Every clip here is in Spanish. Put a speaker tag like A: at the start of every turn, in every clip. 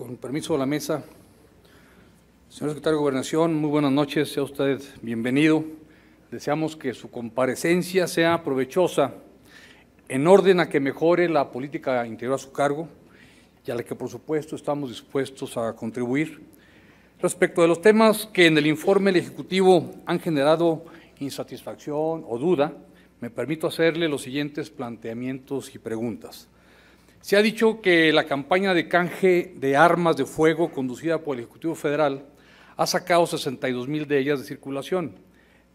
A: Con permiso de la mesa, señor secretario de Gobernación, muy buenas noches, sea usted bienvenido. Deseamos que su comparecencia sea provechosa en orden a que mejore la política interior a su cargo y a la que por supuesto estamos dispuestos a contribuir. Respecto de los temas que en el informe del Ejecutivo han generado insatisfacción o duda, me permito hacerle los siguientes planteamientos y preguntas. Se ha dicho que la campaña de canje de armas de fuego conducida por el Ejecutivo Federal ha sacado 62 mil de ellas de circulación,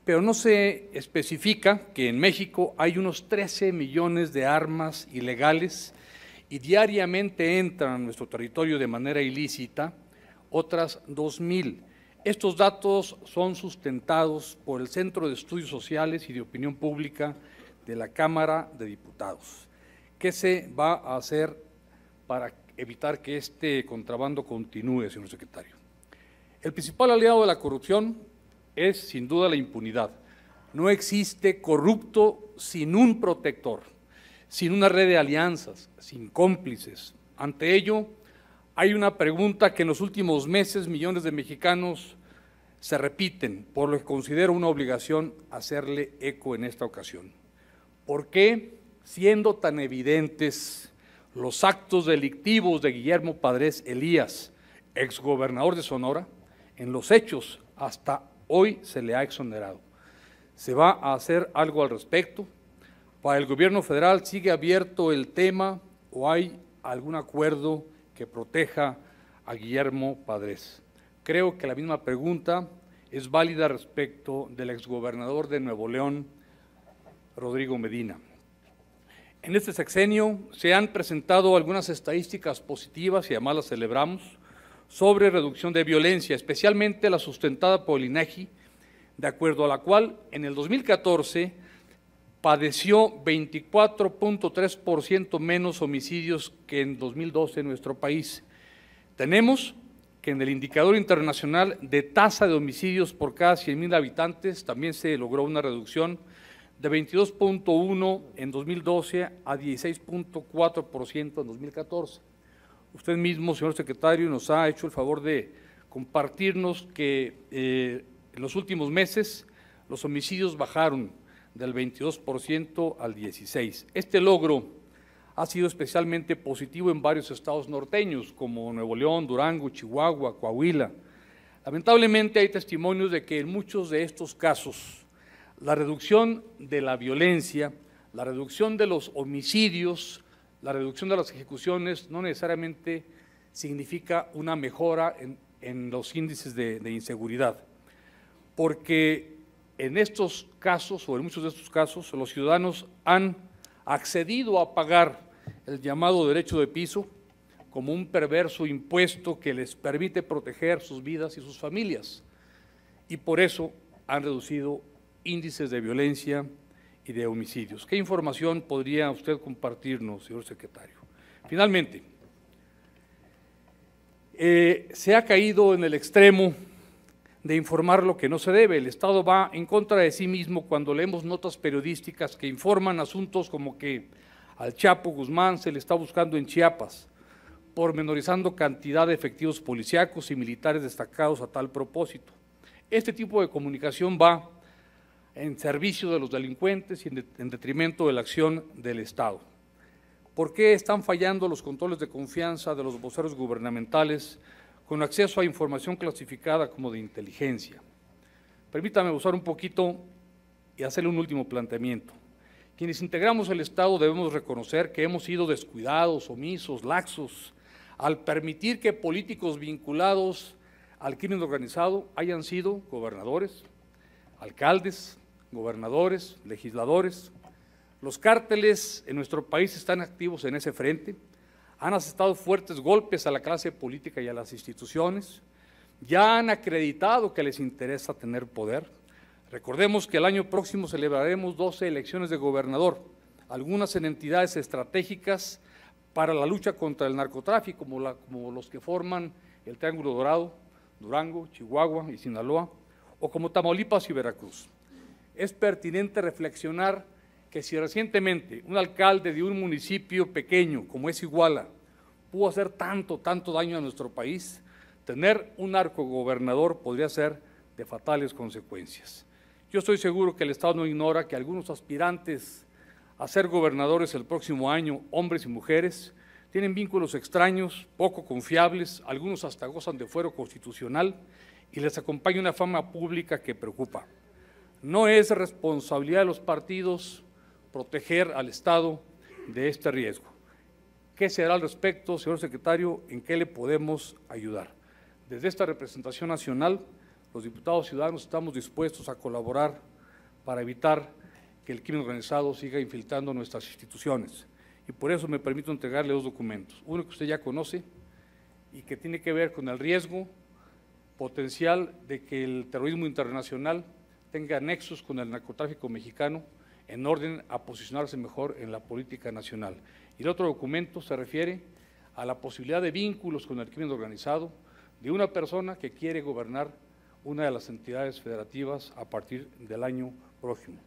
A: pero no se especifica que en México hay unos 13 millones de armas ilegales y diariamente entran a nuestro territorio de manera ilícita otras 2 mil. Estos datos son sustentados por el Centro de Estudios Sociales y de Opinión Pública de la Cámara de Diputados. ¿Qué se va a hacer para evitar que este contrabando continúe, señor secretario? El principal aliado de la corrupción es sin duda la impunidad. No existe corrupto sin un protector, sin una red de alianzas, sin cómplices. Ante ello, hay una pregunta que en los últimos meses millones de mexicanos se repiten, por lo que considero una obligación hacerle eco en esta ocasión. ¿Por qué siendo tan evidentes los actos delictivos de Guillermo Padres Elías, exgobernador de Sonora, en los hechos hasta hoy se le ha exonerado. ¿Se va a hacer algo al respecto? ¿Para el gobierno federal sigue abierto el tema o hay algún acuerdo que proteja a Guillermo Padres? Creo que la misma pregunta es válida respecto del exgobernador de Nuevo León, Rodrigo Medina. En este sexenio se han presentado algunas estadísticas positivas, y además las celebramos, sobre reducción de violencia, especialmente la sustentada por el INEGI, e de acuerdo a la cual en el 2014 padeció 24.3% menos homicidios que en 2012 en nuestro país. Tenemos que en el indicador internacional de tasa de homicidios por cada 100.000 habitantes también se logró una reducción de 22.1 en 2012 a 16.4% en 2014. Usted mismo, señor secretario, nos ha hecho el favor de compartirnos que eh, en los últimos meses los homicidios bajaron del 22% al 16%. Este logro ha sido especialmente positivo en varios estados norteños, como Nuevo León, Durango, Chihuahua, Coahuila. Lamentablemente hay testimonios de que en muchos de estos casos la reducción de la violencia, la reducción de los homicidios, la reducción de las ejecuciones no necesariamente significa una mejora en, los índices de, de, inseguridad, porque en estos casos, o en muchos de estos casos, los ciudadanos han accedido a pagar el llamado derecho de piso como un perverso impuesto que les permite proteger sus vidas y sus familias, y por eso han reducido índices de violencia y de homicidios. ¿Qué información podría usted compartirnos, señor secretario? Finalmente, eh, se ha caído en el extremo de informar lo que no se debe. El Estado va en contra de sí mismo cuando leemos notas periodísticas que informan asuntos como que al Chapo Guzmán se le está buscando en Chiapas, pormenorizando cantidad de efectivos policíacos y militares destacados a tal propósito. Este tipo de comunicación va en servicio de los delincuentes y en, detrimento de la acción del Estado. ¿Por qué están fallando los controles de confianza de los voceros gubernamentales con acceso a información clasificada como de inteligencia? Permítame usar un poquito y hacerle un último planteamiento. Quienes integramos el Estado debemos reconocer que hemos sido descuidados, omisos, laxos, al permitir que políticos vinculados al crimen organizado hayan sido gobernadores, alcaldes, gobernadores, legisladores. Los cárteles en nuestro país están activos en ese frente, han asestado fuertes golpes a la clase política y a las instituciones, ya han acreditado que les interesa tener poder. Recordemos que el año próximo celebraremos 12 elecciones de gobernador, algunas en entidades estratégicas para la lucha contra el narcotráfico, como, como los que forman el Triángulo Dorado, Durango, Chihuahua y Sinaloa, o como Tamaulipas y Veracruz es pertinente reflexionar que si recientemente un alcalde de un municipio pequeño como es Iguala pudo hacer tanto, tanto daño a nuestro país, tener un arco gobernador podría ser de fatales consecuencias. Yo estoy seguro que el Estado no ignora que algunos aspirantes a ser gobernadores el próximo año, hombres y mujeres, tienen vínculos extraños, poco confiables, algunos hasta gozan de fuero constitucional y les acompaña una fama pública que preocupa. No es responsabilidad de los partidos proteger al Estado de este riesgo. ¿Qué será al respecto, señor secretario? ¿En qué le podemos ayudar? Desde esta representación nacional, los diputados ciudadanos estamos dispuestos a colaborar para evitar que el crimen organizado siga infiltrando nuestras instituciones. Y por eso me permito entregarle dos documentos. Uno que usted ya conoce y que tiene que ver con el riesgo potencial de que el terrorismo internacional tenga nexos con el narcotráfico mexicano en orden a posicionarse mejor en la política nacional. Y el otro documento se refiere a la posibilidad de vínculos con el crimen organizado de una persona que quiere gobernar una de las entidades federativas a partir del año próximo.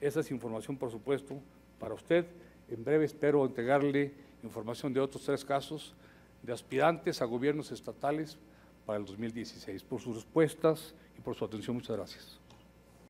A: Esa es información, por supuesto, para usted. En breve espero entregarle información de otros tres casos de aspirantes a gobiernos estatales para el 2016. Por sus respuestas y por su atención, muchas gracias.